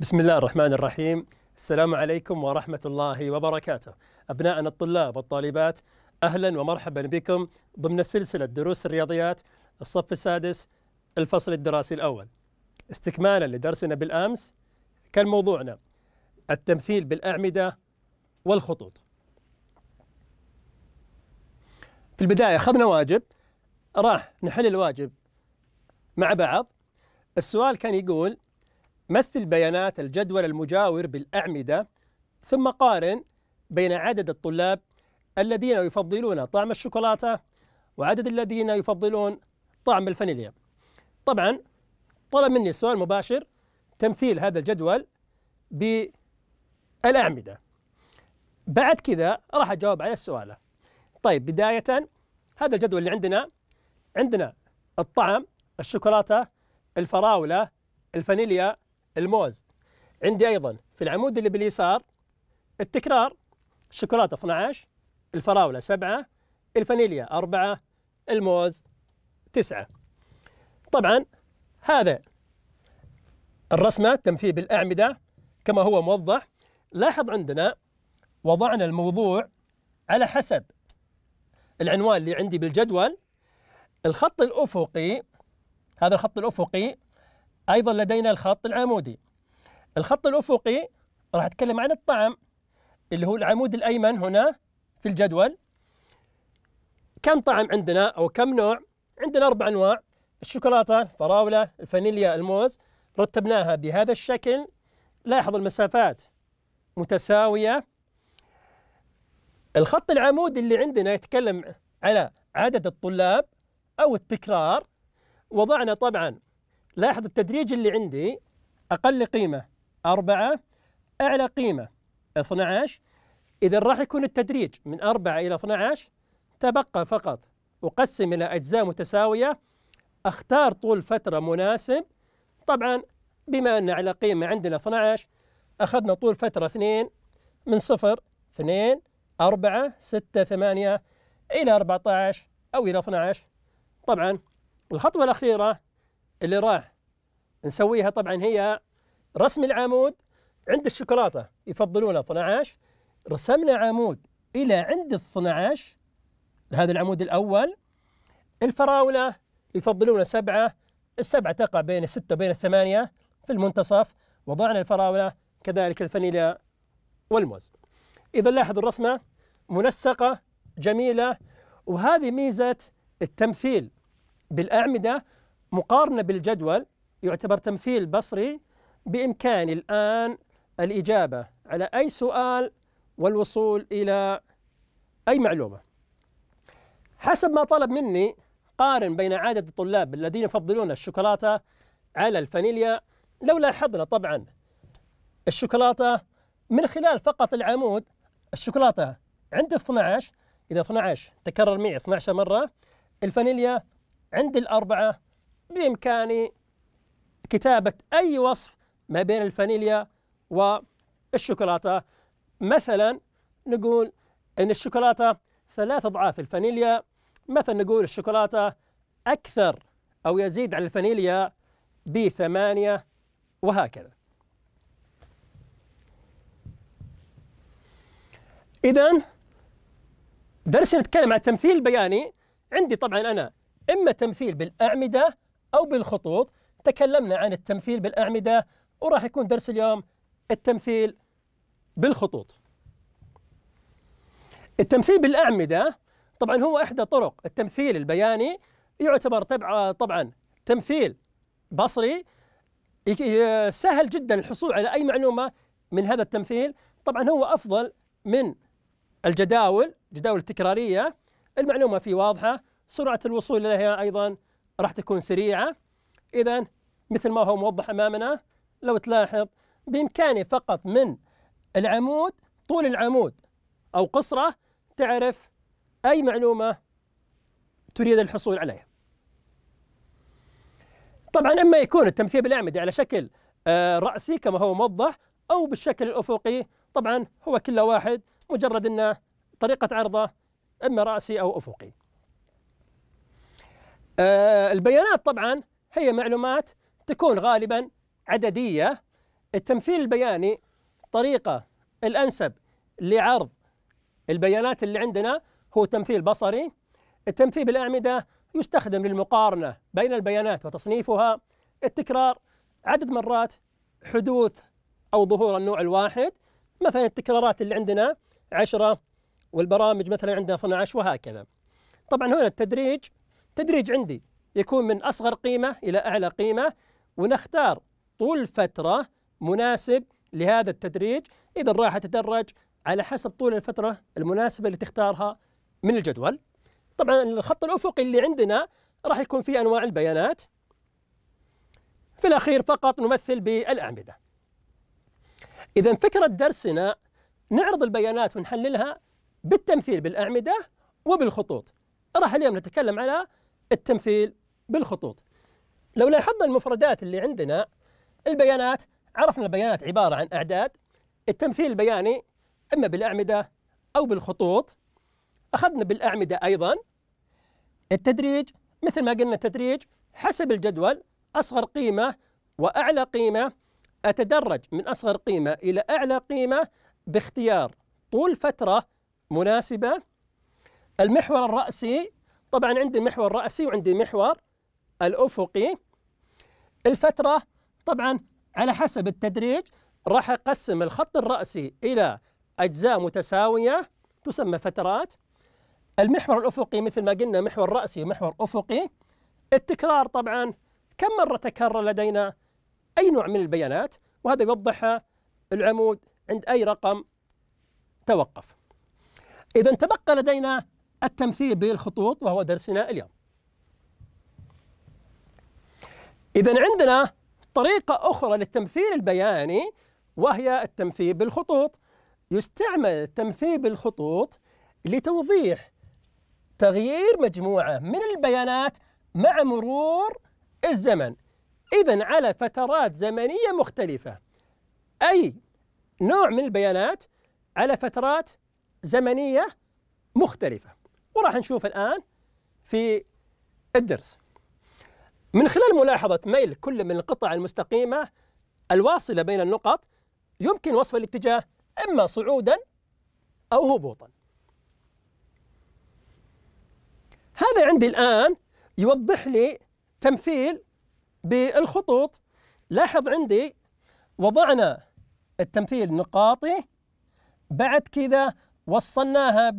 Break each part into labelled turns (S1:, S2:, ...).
S1: بسم الله الرحمن الرحيم السلام عليكم ورحمة الله وبركاته أبنائنا الطلاب والطالبات أهلا ومرحبا بكم ضمن سلسلة دروس الرياضيات الصف السادس الفصل الدراسي الأول استكمالا لدرسنا بالأمس كان موضوعنا التمثيل بالأعمدة والخطوط في البداية أخذنا واجب راح نحل الواجب مع بعض السؤال كان يقول مثل بيانات الجدول المجاور بالأعمدة ثم قارن بين عدد الطلاب الذين يفضلون طعم الشوكولاتة وعدد الذين يفضلون طعم الفانيليا طبعا طلب مني سؤال مباشر تمثيل هذا الجدول بالأعمدة بعد كذا راح أجاوب على السؤال طيب بداية هذا الجدول اللي عندنا عندنا الطعم الشوكولاتة الفراولة الفانيليا الموز عندي أيضا في العمود اللي باليسار التكرار الشوكولاتة 12 الفراولة 7 الفانيليا 4 الموز 9 طبعا هذا الرسمة تم فيه بالأعمدة كما هو موضح لاحظ عندنا وضعنا الموضوع على حسب العنوان اللي عندي بالجدول الخط الأفقي هذا الخط الأفقي أيضا لدينا الخط العمودي الخط الأفقي راح أتكلم عن الطعم اللي هو العمود الأيمن هنا في الجدول كم طعم عندنا أو كم نوع عندنا أربع أنواع الشوكولاتة الفراولة الفانيليا الموز رتبناها بهذا الشكل لاحظ المسافات متساوية الخط العمودي اللي عندنا يتكلم على عدد الطلاب أو التكرار وضعنا طبعا لاحظ التدريج اللي عندي أقل قيمة أربعة أعلى قيمة 12 إذا راح يكون التدريج من أربعة إلى 12 تبقى فقط أقسم إلى أجزاء متساوية أختار طول فترة مناسب طبعا بما أن على قيمة عندنا 12 أخذنا طول فترة 2 من 0 2 4 6 8 إلى 14 أو إلى 12 طبعا الخطوة الأخيرة اللي راح نسويها طبعا هي رسم العمود عند الشوكولاته يفضلونها 12 رسمنا عمود الى عند ال 12 هذا العمود الاول الفراوله يفضلون سبعه السبعه تقع بين السته وبين الثمانيه في المنتصف وضعنا الفراوله كذلك الفانيليا والموز اذا لاحظوا الرسمه منسقه جميله وهذه ميزه التمثيل بالاعمده مقارنه بالجدول يعتبر تمثيل بصري بإمكاني الآن الإجابة على أي سؤال والوصول إلى أي معلومة حسب ما طلب مني قارن بين عدد الطلاب الذين يفضلون الشوكولاتة على الفانيليا لو لاحظنا طبعا الشوكولاتة من خلال فقط العمود الشوكولاتة عند 12 إذا 12 تكرر معي 12 مرة الفانيليا عند الأربعة بإمكاني كتابة أي وصف ما بين الفانيليا والشوكولاتة مثلا نقول أن الشوكولاتة ثلاث أضعاف الفانيليا مثلا نقول الشوكولاتة أكثر أو يزيد على الفانيليا بثمانية وهكذا إذا درسنا نتكلم عن التمثيل البياني عندي طبعا أنا إما تمثيل بالأعمدة أو بالخطوط تكلمنا عن التمثيل بالأعمدة وراح يكون درس اليوم التمثيل بالخطوط التمثيل بالأعمدة طبعا هو إحدى طرق التمثيل البياني يعتبر طبعا طبعا تمثيل بصري سهل جدا الحصول على أي معلومة من هذا التمثيل طبعا هو أفضل من الجداول جداول التكرارية المعلومة فيه واضحة سرعة الوصول إليها أيضا راح تكون سريعة إذا مثل ما هو موضح أمامنا لو تلاحظ بإمكاني فقط من العمود طول العمود أو قصره تعرف أي معلومة تريد الحصول عليها طبعا اما يكون التمثيل بالاعمده على شكل آه، راسي كما هو موضح او بالشكل الافقي طبعا هو كله واحد مجرد انه طريقه عرضه اما راسي او افقي. آه، البيانات طبعا هي معلومات تكون غالبا عددية التمثيل البياني طريقة الأنسب لعرض البيانات اللي عندنا هو تمثيل بصري التمثيل بالأعمدة يستخدم للمقارنة بين البيانات وتصنيفها التكرار عدد مرات حدوث أو ظهور النوع الواحد مثلا التكرارات اللي عندنا 10 والبرامج مثلا عندنا 12 وهكذا طبعا هنا التدريج تدريج عندي يكون من أصغر قيمة إلى أعلى قيمة ونختار طول فترة مناسب لهذا التدريج إذا راح أتدرج على حسب طول الفترة المناسبة اللي تختارها من الجدول طبعا الخط الأفقي اللي عندنا راح يكون فيه أنواع البيانات في الأخير فقط نمثل بالأعمدة إذا فكرة درسنا نعرض البيانات ونحللها بالتمثيل بالأعمدة وبالخطوط راح اليوم نتكلم على التمثيل بالخطوط لو لاحظنا المفردات اللي عندنا البيانات عرفنا البيانات عبارة عن أعداد التمثيل البياني إما بالأعمدة أو بالخطوط أخذنا بالأعمدة أيضا التدريج مثل ما قلنا التدريج حسب الجدول أصغر قيمة وأعلى قيمة أتدرج من أصغر قيمة إلى أعلى قيمة باختيار طول فترة مناسبة المحور الرأسي طبعا عندي محور رأسي وعندي محور الأفقي الفترة طبعا على حسب التدريج راح أقسم الخط الرأسي إلى أجزاء متساوية تسمى فترات المحور الأفقي مثل ما قلنا محور رأسي ومحور أفقي التكرار طبعا كم مرة تكرر لدينا أي نوع من البيانات وهذا يوضحها العمود عند أي رقم توقف إذا تبقى لدينا التمثيل بالخطوط وهو درسنا اليوم إذا عندنا طريقة أخرى للتمثيل البياني وهي التمثيل بالخطوط يستعمل التمثيل بالخطوط لتوضيح تغيير مجموعة من البيانات مع مرور الزمن إذا على فترات زمنية مختلفة أي نوع من البيانات على فترات زمنية مختلفة وراح نشوف الآن في الدرس من خلال ملاحظة ميل كل من القطع المستقيمة الواصلة بين النقط يمكن وصف الاتجاه إما صعودا أو هبوطا هذا عندي الآن يوضح لي تمثيل بالخطوط لاحظ عندي وضعنا التمثيل نقاطي بعد كذا وصلناها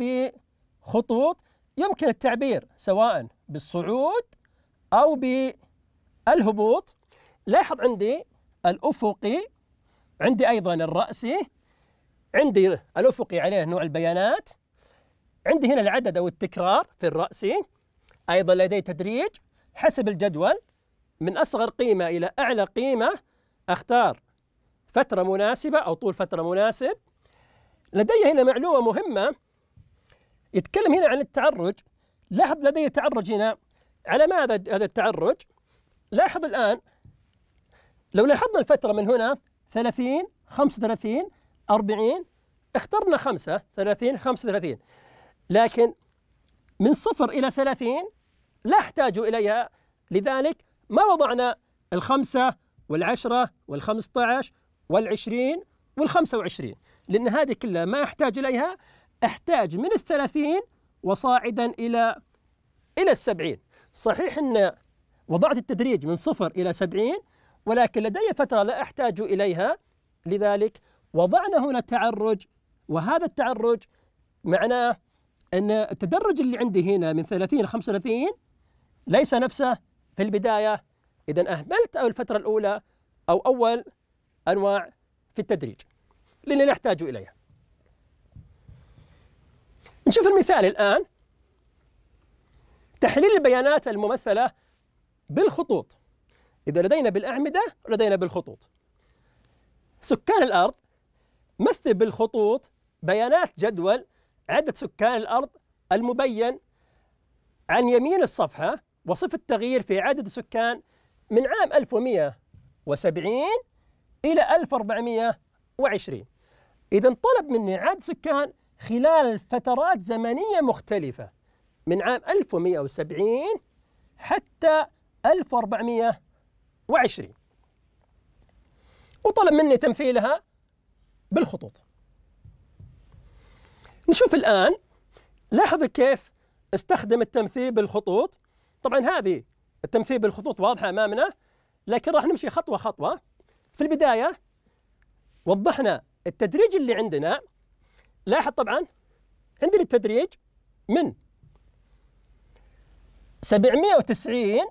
S1: بخطوط يمكن التعبير سواء بالصعود أو بالهبوط لاحظ عندي الأفقي عندي أيضا الرأسي عندي الأفقي عليه نوع البيانات عندي هنا العدد أو التكرار في الرأسي أيضا لدي تدريج حسب الجدول من أصغر قيمة إلى أعلى قيمة أختار فترة مناسبة أو طول فترة مناسب لدي هنا معلومة مهمة يتكلم هنا عن التعرج لاحظ لدي تعرج هنا على ماذا هذا التعرج لاحظ الآن لو لاحظنا الفترة من هنا 30 35 40 اخترنا خمسة 30 35 لكن من صفر إلى 30 لا احتاج إليها لذلك ما وضعنا الخمسة والعشرة والخمسة عشر والعشرين والخمسة وعشرين لأن هذه كلها ما أحتاج إليها أحتاج من الثلاثين وصاعدا إلى إلى السبعين صحيح أن وضعت التدريج من صفر إلى سبعين ولكن لدي فترة لا أحتاج إليها لذلك وضعنا هنا تعرج وهذا التعرج معناه أن التدرج اللي عندي هنا من 30 إلى 35 ليس نفسه في البداية إذا أهملت أو الفترة الأولى أو أول أنواع في التدريج لأني لا أحتاج إليها نشوف المثال الآن تحليل البيانات الممثلة بالخطوط إذا لدينا بالأعمدة لدينا بالخطوط سكان الأرض مثل بالخطوط بيانات جدول عدد سكان الأرض المبين عن يمين الصفحة وصف التغيير في عدد السكان من عام 1170 إلى 1420 إذا طلب مني عدد سكان خلال فترات زمنية مختلفة من عام 1170 حتى 1420 وطلب مني تمثيلها بالخطوط نشوف الآن لاحظ كيف استخدم التمثيل بالخطوط طبعا هذه التمثيل بالخطوط واضحة أمامنا لكن راح نمشي خطوة خطوة في البداية وضحنا التدريج اللي عندنا لاحظ طبعا عندنا التدريج من 790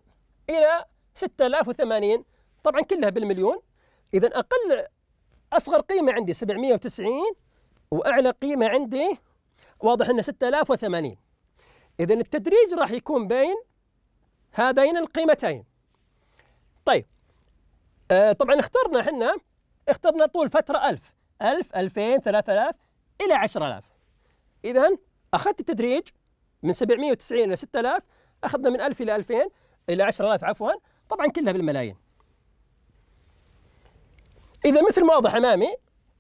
S1: إلى 6080 طبعا كلها بالمليون إذا أقل أصغر قيمة عندي 790 وأعلى قيمة عندي واضح أنه 6080 إذا التدريج راح يكون بين هذين القيمتين طيب آه طبعا اخترنا احنا اخترنا طول فترة 1000 1000 2000 3000 إلى 10000 إذا أخذت التدريج من 790 إلى 6000 اخذنا من 1000 الى 2000 الى 10000 عفوا طبعا كلها بالملايين اذا مثل ما واضح امامي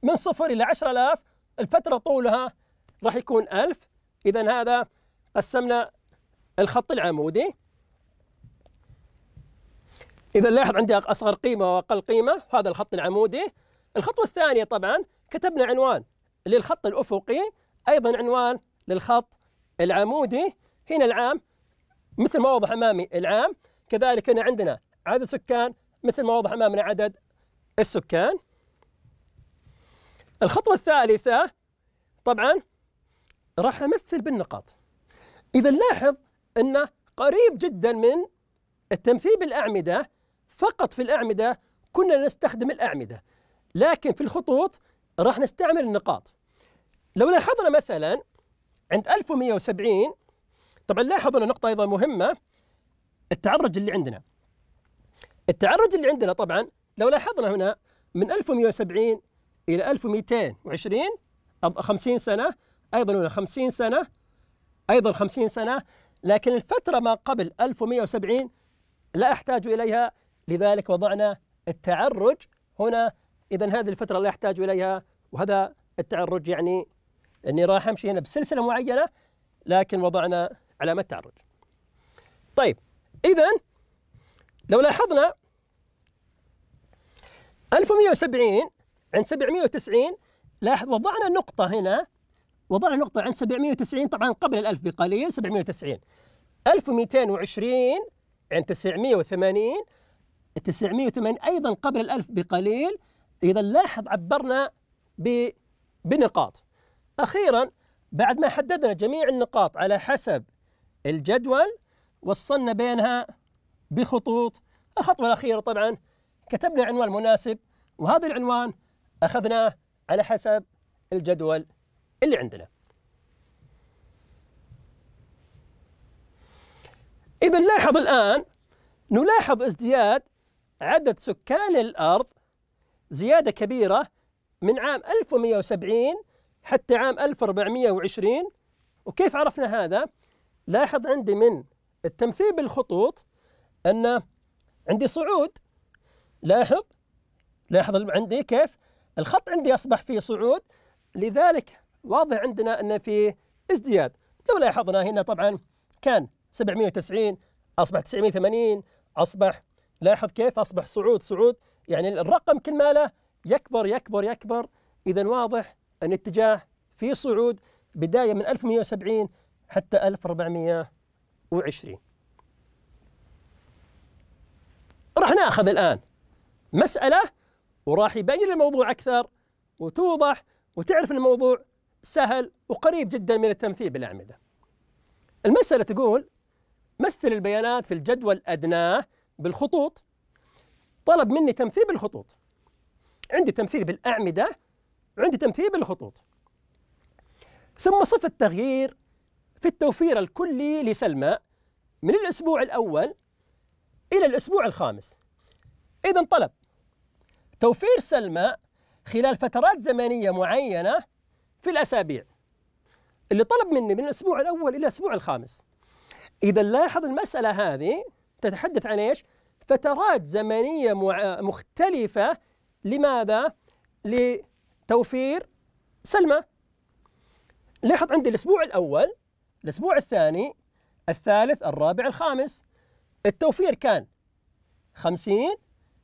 S1: من صفر الى 10000 الفتره طولها راح يكون 1000 اذا هذا قسمنا الخط العمودي اذا لاحظ عندي اصغر قيمه واقل قيمه هذا الخط العمودي الخطوه الثانيه طبعا كتبنا عنوان للخط الافقي ايضا عنوان للخط العمودي هنا العام مثل ما واضح امامي العام كذلك هنا عندنا عدد سكان مثل ما واضح امامنا عدد السكان الخطوه الثالثه طبعا راح امثل بالنقاط اذا لاحظ انه قريب جدا من التمثيل بالاعمده فقط في الاعمده كنا نستخدم الاعمده لكن في الخطوط راح نستعمل النقاط لو لاحظنا مثلا عند 1170 طبعا لاحظ هنا نقطة أيضا مهمة التعرج اللي عندنا التعرج اللي عندنا طبعا لو لاحظنا هنا من 1170 إلى 1220 50 سنة أيضا هنا 50 سنة أيضا 50 سنة لكن الفترة ما قبل 1170 لا أحتاج إليها لذلك وضعنا التعرج هنا إذا هذه الفترة لا أحتاج إليها وهذا التعرج يعني أني راح أمشي هنا بسلسلة معينة لكن وضعنا علامة تعرج طيب إذا لو لاحظنا 1170 عند 790 لاحظ وضعنا نقطة هنا وضعنا نقطة عند 790 طبعا قبل الألف بقليل 790 1220 عند 980 980 أيضا قبل الألف بقليل إذا لاحظ عبرنا بنقاط أخيرا بعد ما حددنا جميع النقاط على حسب الجدول وصلنا بينها بخطوط الخطوة الأخيرة طبعا كتبنا عنوان مناسب وهذا العنوان أخذناه على حسب الجدول اللي عندنا إذا لاحظ الآن نلاحظ ازدياد عدد سكان الأرض زيادة كبيرة من عام 1170 حتى عام 1420 وكيف عرفنا هذا؟ لاحظ عندي من التمثيل بالخطوط أن عندي صعود لاحظ لاحظ عندي كيف الخط عندي أصبح فيه صعود لذلك واضح عندنا أن فيه ازدياد لو لاحظنا هنا طبعا كان 790 أصبح 980 أصبح لاحظ كيف أصبح صعود صعود يعني الرقم كل ما له يكبر يكبر يكبر إذا واضح أن اتجاه في صعود بداية من 1170 حتى 1420 راح ناخذ الآن مسألة وراح يبين الموضوع أكثر وتوضح وتعرف أن الموضوع سهل وقريب جدا من التمثيل بالأعمدة المسألة تقول مثل البيانات في الجدول أدناه بالخطوط طلب مني تمثيل بالخطوط عندي تمثيل بالأعمدة وعندي تمثيل بالخطوط ثم صف التغيير في التوفير الكلي لسلمى من الأسبوع الأول إلى الأسبوع الخامس إذا طلب توفير سلمى خلال فترات زمنية معينة في الأسابيع اللي طلب مني من الأسبوع الأول إلى الأسبوع الخامس إذا لاحظ المسألة هذه تتحدث عن إيش؟ فترات زمنية مختلفة لماذا؟ لتوفير سلمى لاحظ عندي الأسبوع الأول الأسبوع الثاني الثالث الرابع الخامس التوفير كان 50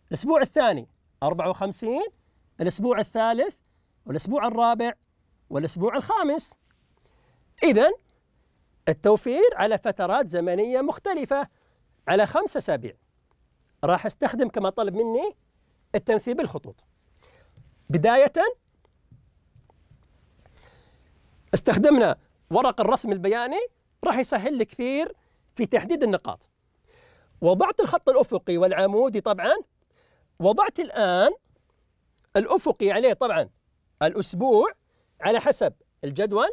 S1: الأسبوع الثاني 54 الأسبوع الثالث والأسبوع الرابع والأسبوع الخامس إذا التوفير على فترات زمنية مختلفة على خمسة أسابيع راح استخدم كما طلب مني التنثيب الخطوط بداية استخدمنا ورق الرسم البياني راح يسهل لي كثير في تحديد النقاط وضعت الخط الأفقي والعمودي طبعا وضعت الآن الأفقي عليه طبعا الأسبوع على حسب الجدول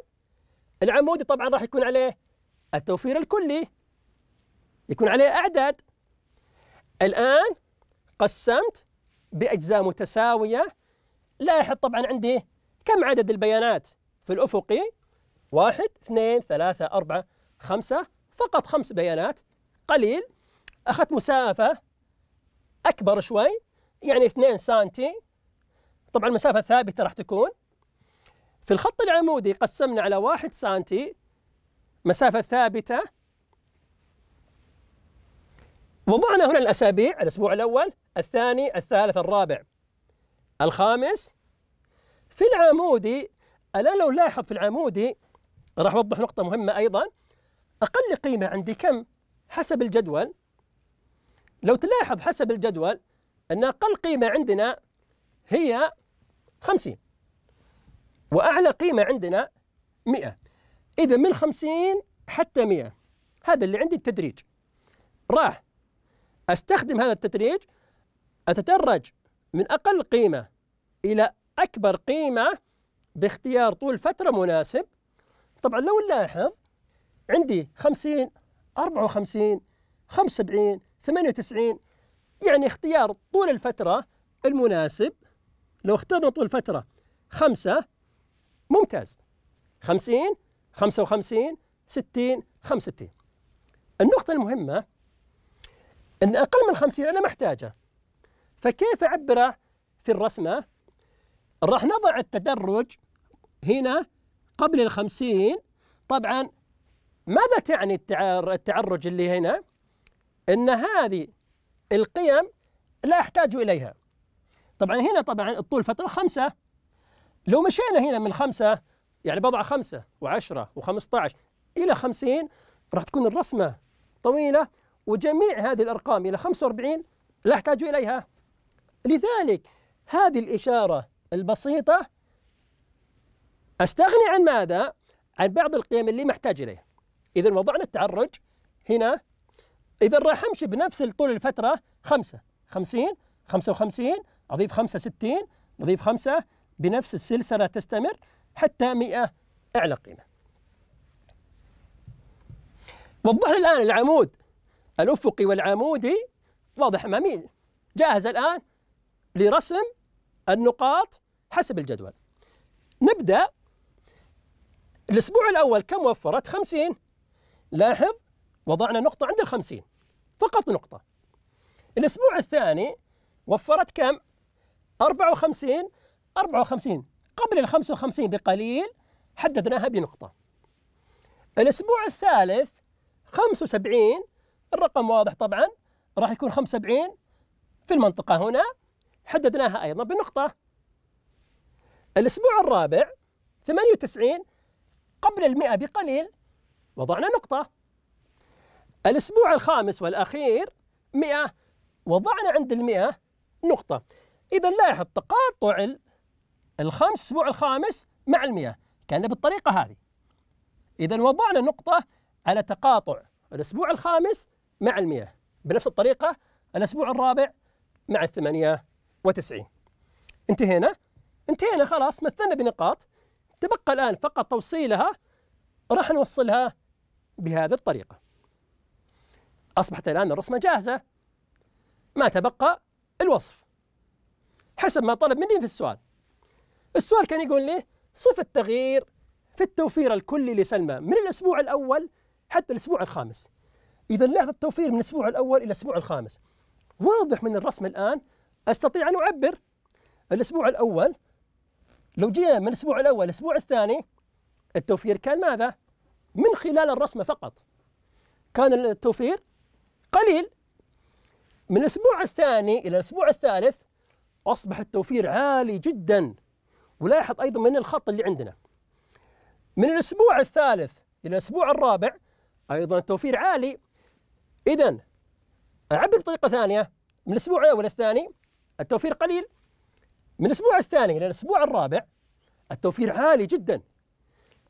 S1: العمودي طبعا راح يكون عليه التوفير الكلي يكون عليه أعداد الآن قسمت بأجزاء متساوية لاحظ طبعا عندي كم عدد البيانات في الأفقي واحد اثنين ثلاثة أربعة خمسة فقط خمس بيانات قليل أخذت مسافة أكبر شوي يعني اثنين سنتي طبعا المسافة ثابتة راح تكون في الخط العمودي قسمنا على 1 سنتي مسافة ثابتة وضعنا هنا الأسابيع الأسبوع الأول الثاني الثالث الرابع الخامس في العمودي الآن لو لاحظ في العمودي راح اوضح نقطه مهمه ايضا اقل قيمه عندي كم حسب الجدول لو تلاحظ حسب الجدول ان اقل قيمه عندنا هي 50 واعلى قيمه عندنا 100 اذا من 50 حتى 100 هذا اللي عندي التدريج راح استخدم هذا التدريج اتدرج من اقل قيمه الى اكبر قيمه باختيار طول فتره مناسب طبعا لو نلاحظ عندي 50 54 75 98 يعني اختيار طول الفترة المناسب لو اخترنا طول الفترة خمسة ممتاز 50 55 60 65 النقطة المهمة أن أقل من 50 أنا محتاجه فكيف أعبره في الرسمة؟ راح نضع التدرج هنا قبل الخمسين طبعا ماذا تعني التعرج اللي هنا أن هذه القيم لا أحتاج إليها طبعا هنا طبعا الطول فترة خمسة لو مشينا هنا من خمسة يعني بضع خمسة وعشرة وخمسة عشر إلى خمسين راح تكون الرسمة طويلة وجميع هذه الأرقام إلى 45 لا أحتاج إليها لذلك هذه الإشارة البسيطة استغني عن ماذا؟ عن بعض القيم اللي محتاج اليها. اذا وضعنا التعرج هنا اذا راح امشي بنفس طول الفتره خمسه، 50 55 اضيف خمسه 60 اضيف 5 بنفس السلسله تستمر حتى 100 اعلى قيمه. وضح الان العمود الافقي والعمودي واضح امامي جاهز الان لرسم النقاط حسب الجدول. نبدأ الأسبوع الأول كم وفرت؟ 50 لاحظ وضعنا نقطة عند الخمسين فقط نقطة الأسبوع الثاني وفرت كم؟ 54 54 قبل ال 55 بقليل حددناها بنقطة الأسبوع الثالث 75 الرقم واضح طبعا راح يكون 75 في المنطقة هنا حددناها أيضا بنقطة الأسبوع الرابع 98 قبل المئة بقليل وضعنا نقطة الأسبوع الخامس والأخير مئة وضعنا عند المئة نقطة إذا لاحظ تقاطع الخامس الأسبوع الخامس مع المئة كان بالطريقة هذه إذا وضعنا نقطة على تقاطع الأسبوع الخامس مع المئة بنفس الطريقة الأسبوع الرابع مع الثمانية وتسعين انتهينا انتهينا خلاص مثلنا بنقاط تبقى الآن فقط توصيلها راح نوصلها بهذه الطريقة أصبحت الآن الرسمة جاهزة ما تبقى الوصف حسب ما طلب مني في السؤال السؤال كان يقول لي صف التغيير في التوفير الكلي لسلمى من الأسبوع الأول حتى الأسبوع الخامس إذا لاحظ التوفير من الأسبوع الأول إلى الأسبوع الخامس واضح من الرسم الآن أستطيع أن أعبر الأسبوع الأول لو جينا من الاسبوع الاول الاسبوع الثاني التوفير كان ماذا؟ من خلال الرسمه فقط. كان التوفير قليل. من الاسبوع الثاني الى الاسبوع الثالث اصبح التوفير عالي جدا. ولاحظ ايضا من الخط اللي عندنا. من الاسبوع الثالث الى الاسبوع الرابع ايضا التوفير عالي. اذا اعبر بطريقه ثانيه من الاسبوع الاول الثاني التوفير قليل من الاسبوع الثاني الى الاسبوع الرابع التوفير عالي جدا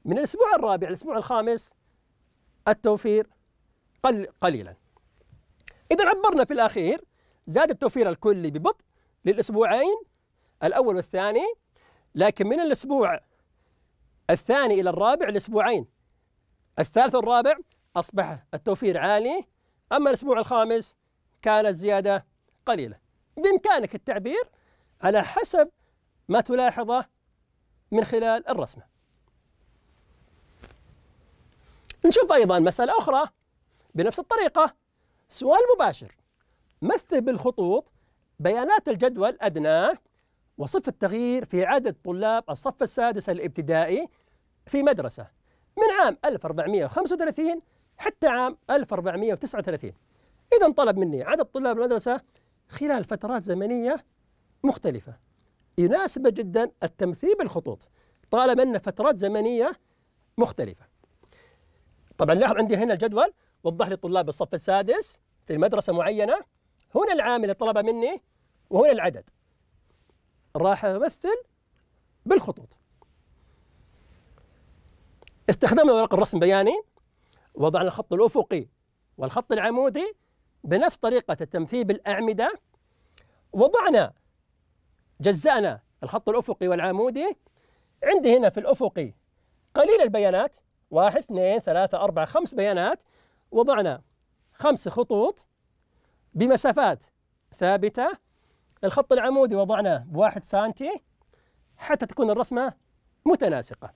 S1: من الاسبوع الرابع الى الاسبوع الخامس التوفير قل قليلا اذا عبرنا في الاخير زاد التوفير الكلي ببطء للاسبوعين الاول والثاني لكن من الاسبوع الثاني الى الرابع الاسبوعين الثالث والرابع اصبح التوفير عالي اما الاسبوع الخامس كانت زياده قليله بامكانك التعبير على حسب ما تلاحظه من خلال الرسمة نشوف أيضا مسألة أخرى بنفس الطريقة سؤال مباشر مثل بالخطوط بيانات الجدول أدناه وصف التغيير في عدد طلاب الصف السادس الابتدائي في مدرسة من عام 1435 حتى عام 1439 إذا طلب مني عدد طلاب المدرسة خلال فترات زمنية مختلفة يناسب جدا التمثيل بالخطوط طالما أن فترات زمنية مختلفة طبعا لاحظ عندي هنا الجدول وضح لي طلاب الصف السادس في مدرسة معينة هنا العامل اللي طلب مني وهنا العدد راح أمثل بالخطوط استخدمنا ورق الرسم بياني وضعنا الخط الأفقي والخط العمودي بنفس طريقة التمثيل بالأعمدة وضعنا جزأنا الخط الأفقي والعمودي عندي هنا في الأفقي قليل البيانات واحد اثنين ثلاثة أربعة خمس بيانات وضعنا خمس خطوط بمسافات ثابتة الخط العمودي وضعناه بواحد سانتي حتى تكون الرسمة متناسقة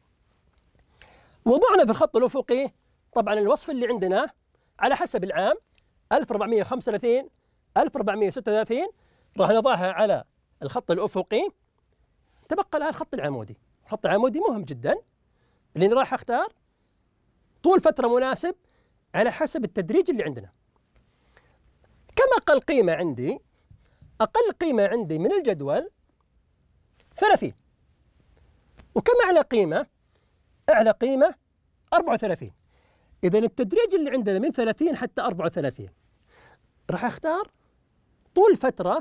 S1: وضعنا في الخط الأفقي طبعا الوصف اللي عندنا على حسب العام 1435 1436 راح نضعها على الخط الافقي تبقى الان الخط العمودي الخط العمودي مهم جدا لاني راح اختار طول فتره مناسب على حسب التدريج اللي عندنا كم اقل قيمه عندي اقل قيمه عندي من الجدول 30 وكم اعلى قيمه اعلى قيمه 34 اذا التدريج اللي عندنا من 30 حتى 34 راح اختار طول فتره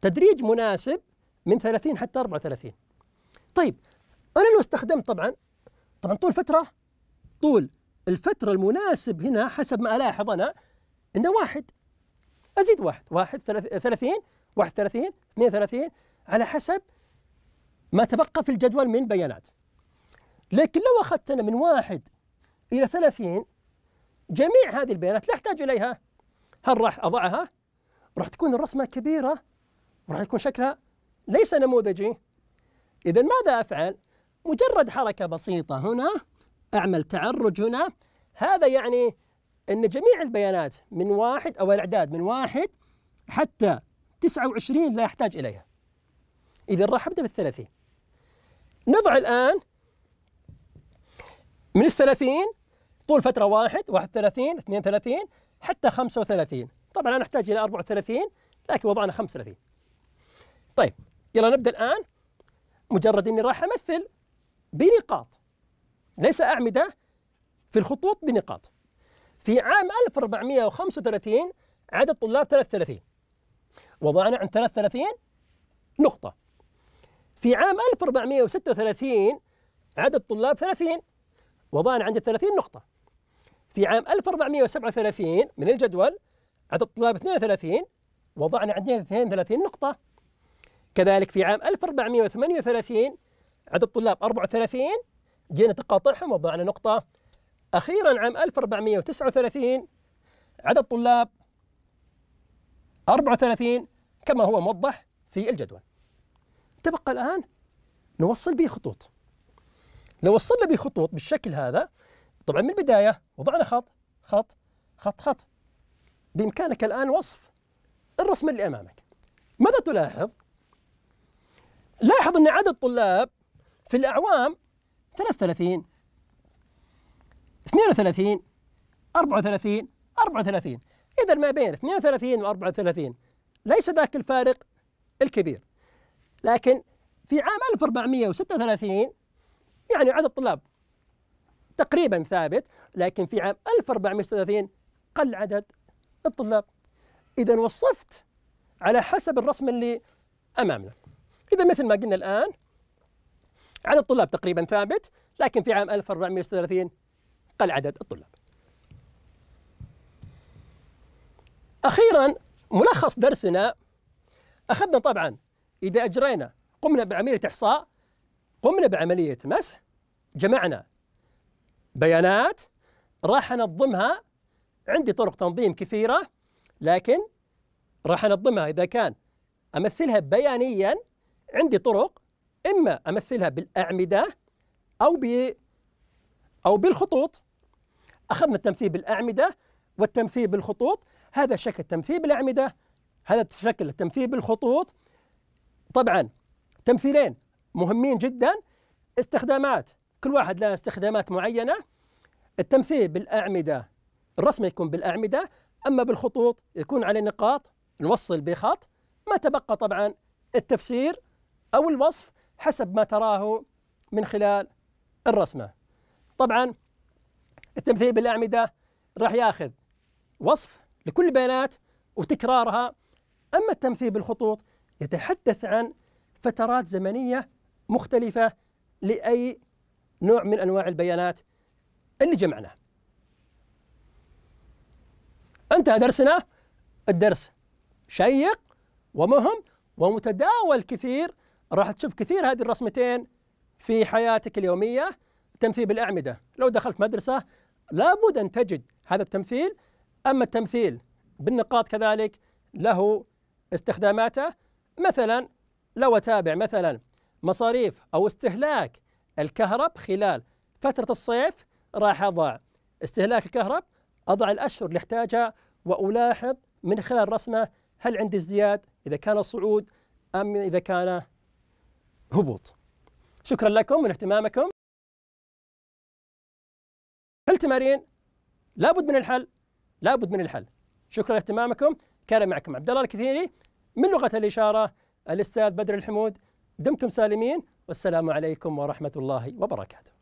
S1: تدريج مناسب من 30 حتى 34 طيب انا لو استخدمت طبعا طبعا طول فتره طول الفتره المناسب هنا حسب ما الاحظ انا انه واحد ازيد واحد واحد 30 31 32 على حسب ما تبقى في الجدول من بيانات لكن لو اخذت انا من واحد الى 30 جميع هذه البيانات لا احتاج اليها هل راح اضعها؟ راح تكون الرسمه كبيره وراح يكون شكلها ليس نموذجي إذا ماذا أفعل؟ مجرد حركة بسيطة هنا أعمل تعرج هنا هذا يعني أن جميع البيانات من واحد أو الأعداد من واحد حتى 29 لا أحتاج إليها إذا راح أبدأ بال30 نضع الآن من ال30 طول فترة واحد 31 32 حتى 35 طبعا أنا أحتاج إلى 34 لكن وضعنا 35 طيب يلا نبدا الان مجرد اني راح امثل بنقاط ليس اعمده في الخطوط بنقاط في عام 1435 عدد الطلاب 33 وضعنا عن 33 نقطة في عام 1436 عدد الطلاب 30 وضعنا عند 30 نقطة في عام 1437 من الجدول عدد الطلاب 32 وضعنا عند 32 نقطة كذلك في عام 1438 عدد الطلاب 34 جينا تقاطعهم وضعنا نقطة أخيرا عام 1439 عدد الطلاب 34 كما هو موضح في الجدول تبقى الآن نوصل به خطوط لو وصلنا به خطوط بالشكل هذا طبعا من البداية وضعنا خط خط خط خط بإمكانك الآن وصف الرسمة اللي أمامك ماذا تلاحظ؟ لاحظ أن عدد الطلاب في الأعوام 33 32 34 34 إذا ما بين 32 و 34 ليس ذاك الفارق الكبير لكن في عام 1436 يعني عدد الطلاب تقريبا ثابت لكن في عام 1436 قل عدد الطلاب إذا وصفت على حسب الرسم اللي أمامنا إذا مثل ما قلنا الآن عدد الطلاب تقريبا ثابت لكن في عام 1436 قل عدد الطلاب أخيرا ملخص درسنا أخذنا طبعا إذا أجرينا قمنا بعملية إحصاء قمنا بعملية مسح جمعنا بيانات راح أنظمها عندي طرق تنظيم كثيرة لكن راح انظمها اذا كان امثلها بيانيا عندي طرق اما امثلها بالاعمده او ب او بالخطوط اخذنا التمثيل بالاعمده والتمثيل بالخطوط هذا شكل تمثيل بالاعمده هذا شكل التمثيل بالخطوط طبعا تمثيلين مهمين جدا استخدامات كل واحد له استخدامات معينه التمثيل بالاعمده الرسم يكون بالاعمده اما بالخطوط يكون عليه نقاط نوصل بخط ما تبقى طبعا التفسير أو الوصف حسب ما تراه من خلال الرسمة طبعا التمثيل بالأعمدة راح ياخذ وصف لكل البيانات وتكرارها أما التمثيل بالخطوط يتحدث عن فترات زمنية مختلفة لأي نوع من أنواع البيانات اللي جمعنا انتهى درسنا الدرس شيق ومهم ومتداول كثير راح تشوف كثير هذه الرسمتين في حياتك اليومية تمثيل بالأعمدة لو دخلت مدرسة لابد أن تجد هذا التمثيل أما التمثيل بالنقاط كذلك له استخداماته مثلا لو أتابع مثلا مصاريف أو استهلاك الكهرب خلال فترة الصيف راح أضع استهلاك الكهرب أضع الأشهر اللي احتاجها وألاحظ من خلال الرسمة هل عندي ازدياد إذا كان صعود أم إذا كان هبوط شكرا لكم من اهتمامكم التمارين لابد من الحل لابد من الحل شكرا لاهتمامكم كان معكم عبد الله الكثيري من لغة الإشارة الأستاذ بدر الحمود دمتم سالمين والسلام عليكم ورحمة الله وبركاته